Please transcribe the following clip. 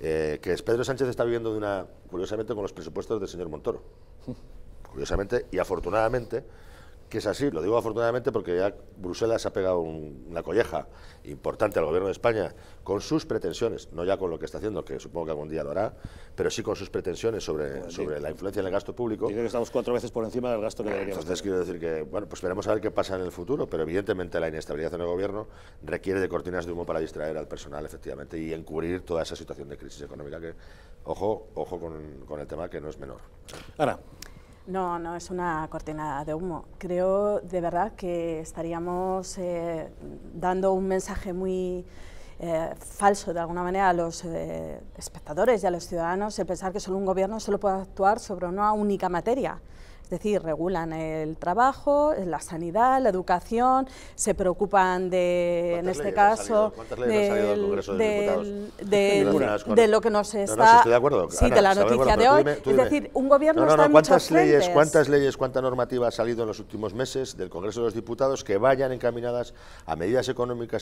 Eh, que Pedro Sánchez está viviendo de una, curiosamente, con los presupuestos del señor Montoro. Curiosamente y afortunadamente, que es así, lo digo afortunadamente porque ya Bruselas ha pegado una colleja importante al gobierno de España con sus pretensiones, no ya con lo que está haciendo, que supongo que algún día lo hará, pero sí con sus pretensiones sobre, sobre la influencia en el gasto público. Y que estamos cuatro veces por encima del gasto que deberíamos Entonces quiero decir que, bueno, pues veremos a ver qué pasa en el futuro, pero evidentemente la inestabilidad en el gobierno requiere de cortinas de humo para distraer al personal, efectivamente, y encubrir toda esa situación de crisis económica que, ojo, ojo con, el tema que no es menor. Ahora, no, no es una cortina de humo. Creo de verdad que estaríamos eh, dando un mensaje muy eh, falso de alguna manera a los eh, espectadores y a los ciudadanos el pensar que solo un gobierno solo puede actuar sobre una única materia. Es decir, regulan el trabajo, la sanidad, la educación, se preocupan de, en este caso, de lo que nos está... No, de acuerdo. Sí, de la noticia de, hoy. Es decir, un gobierno está en ¿cuántas leyes, ¿Cuántas leyes, cuánta normativa ha salido en los últimos meses del Congreso de los Diputados que vayan encaminadas a medidas económicas